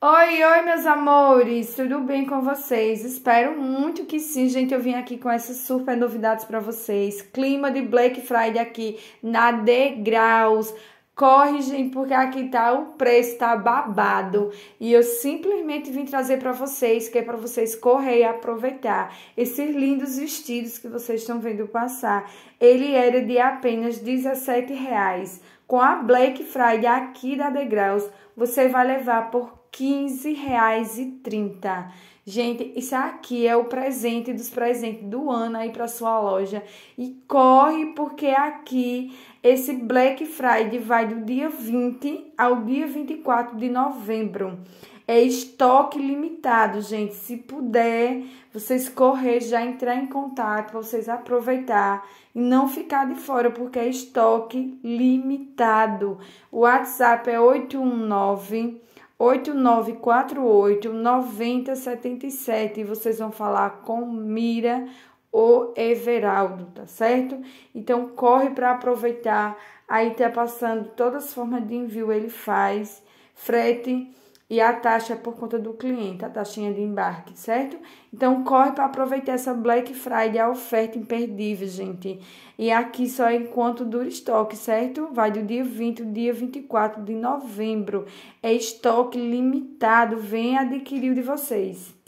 Oi, oi, meus amores, tudo bem com vocês? Espero muito que sim, gente. Eu vim aqui com essas super novidades para vocês. Clima de Black Friday aqui na Degraus. Corre, gente, porque aqui tá o preço, tá babado. E eu simplesmente vim trazer para vocês, que é para vocês correr e aproveitar. Esses lindos vestidos que vocês estão vendo passar, ele era de apenas R$17,00. Com a Black Friday aqui da Degraus, você vai levar por R$15,30. Gente, isso aqui é o presente dos presentes do ano aí para sua loja. E corre porque aqui esse Black Friday vai do dia 20 ao dia 24 de novembro. É estoque limitado, gente. Se puder, vocês correr, já entrar em contato para vocês aproveitar e não ficar de fora, porque é estoque limitado. O WhatsApp é 819 8948 9077 e vocês vão falar com Mira ou Everaldo, tá certo? Então corre para aproveitar. Aí tá passando todas as formas de envio ele faz, frete e a taxa é por conta do cliente, a taxinha de embarque, certo? Então corre para aproveitar essa Black Friday, a oferta imperdível, gente. E aqui só enquanto dura estoque, certo? Vai do dia 20 ao dia 24 de novembro. É estoque limitado, vem adquirir o de vocês.